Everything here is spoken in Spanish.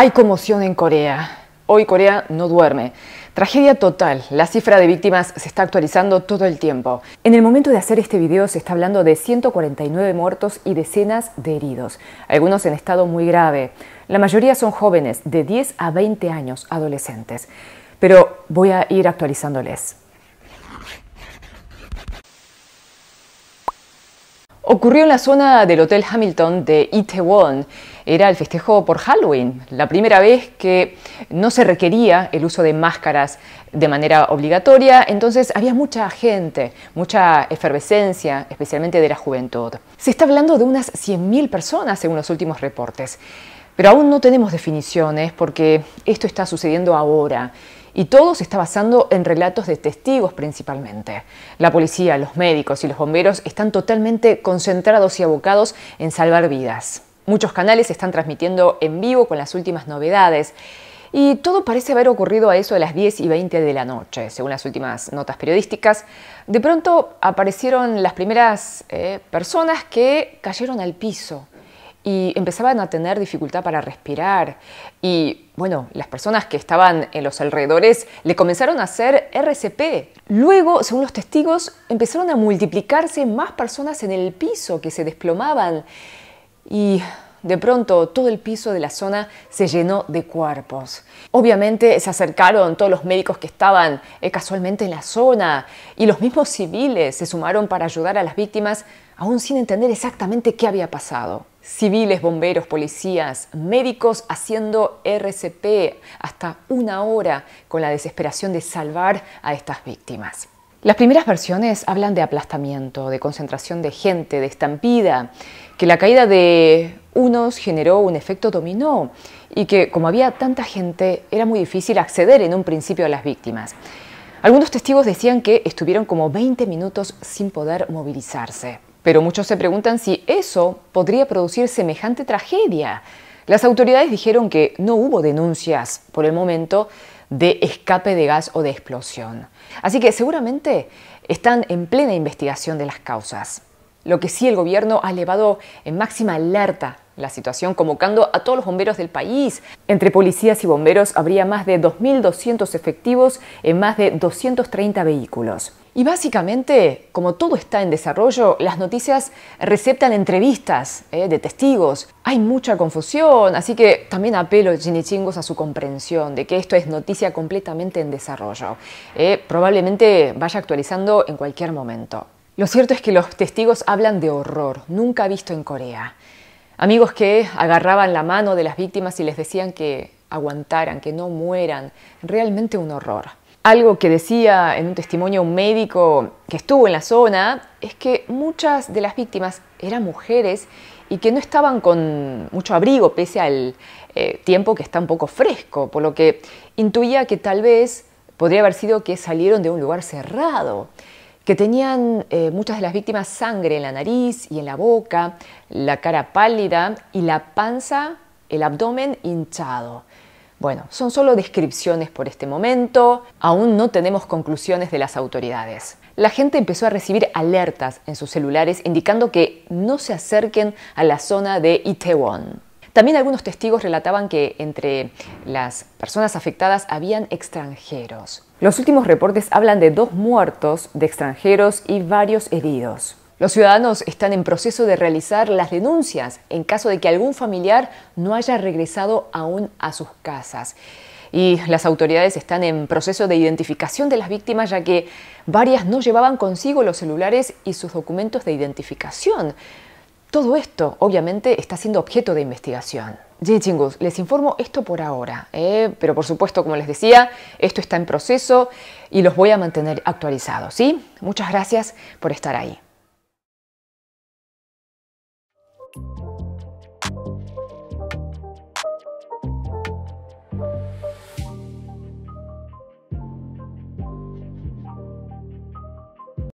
Hay conmoción en Corea. Hoy Corea no duerme. Tragedia total. La cifra de víctimas se está actualizando todo el tiempo. En el momento de hacer este video se está hablando de 149 muertos y decenas de heridos, algunos en estado muy grave. La mayoría son jóvenes, de 10 a 20 años, adolescentes. Pero voy a ir actualizándoles. Ocurrió en la zona del Hotel Hamilton de Itaewon era el festejo por Halloween, la primera vez que no se requería el uso de máscaras de manera obligatoria, entonces había mucha gente, mucha efervescencia, especialmente de la juventud. Se está hablando de unas 100.000 personas según los últimos reportes, pero aún no tenemos definiciones porque esto está sucediendo ahora y todo se está basando en relatos de testigos principalmente. La policía, los médicos y los bomberos están totalmente concentrados y abocados en salvar vidas. Muchos canales están transmitiendo en vivo con las últimas novedades. Y todo parece haber ocurrido a eso de las 10 y 20 de la noche, según las últimas notas periodísticas. De pronto aparecieron las primeras eh, personas que cayeron al piso y empezaban a tener dificultad para respirar. Y bueno, las personas que estaban en los alrededores le comenzaron a hacer RCP. Luego, según los testigos, empezaron a multiplicarse más personas en el piso que se desplomaban y de pronto todo el piso de la zona se llenó de cuerpos. Obviamente se acercaron todos los médicos que estaban eh, casualmente en la zona y los mismos civiles se sumaron para ayudar a las víctimas aún sin entender exactamente qué había pasado. Civiles, bomberos, policías, médicos haciendo RCP hasta una hora con la desesperación de salvar a estas víctimas. Las primeras versiones hablan de aplastamiento, de concentración de gente, de estampida, que la caída de unos generó un efecto dominó y que como había tanta gente era muy difícil acceder en un principio a las víctimas. Algunos testigos decían que estuvieron como 20 minutos sin poder movilizarse. Pero muchos se preguntan si eso podría producir semejante tragedia. Las autoridades dijeron que no hubo denuncias por el momento, de escape de gas o de explosión. Así que seguramente están en plena investigación de las causas. Lo que sí el gobierno ha elevado en máxima alerta la situación, convocando a todos los bomberos del país. Entre policías y bomberos habría más de 2.200 efectivos en más de 230 vehículos. Y básicamente, como todo está en desarrollo, las noticias receptan entrevistas eh, de testigos. Hay mucha confusión, así que también apelo, chingos a su comprensión de que esto es noticia completamente en desarrollo. Eh, probablemente vaya actualizando en cualquier momento. Lo cierto es que los testigos hablan de horror, nunca visto en Corea. Amigos que agarraban la mano de las víctimas y les decían que aguantaran, que no mueran. Realmente un horror. Algo que decía en un testimonio un médico que estuvo en la zona es que muchas de las víctimas eran mujeres y que no estaban con mucho abrigo pese al eh, tiempo que está un poco fresco, por lo que intuía que tal vez podría haber sido que salieron de un lugar cerrado, que tenían eh, muchas de las víctimas sangre en la nariz y en la boca, la cara pálida y la panza, el abdomen hinchado. Bueno, son solo descripciones por este momento, aún no tenemos conclusiones de las autoridades. La gente empezó a recibir alertas en sus celulares indicando que no se acerquen a la zona de Itaewon. También algunos testigos relataban que entre las personas afectadas habían extranjeros. Los últimos reportes hablan de dos muertos de extranjeros y varios heridos. Los ciudadanos están en proceso de realizar las denuncias en caso de que algún familiar no haya regresado aún a sus casas. Y las autoridades están en proceso de identificación de las víctimas ya que varias no llevaban consigo los celulares y sus documentos de identificación. Todo esto, obviamente, está siendo objeto de investigación. les informo esto por ahora, ¿eh? pero por supuesto, como les decía, esto está en proceso y los voy a mantener actualizados, ¿sí? Muchas gracias por estar ahí.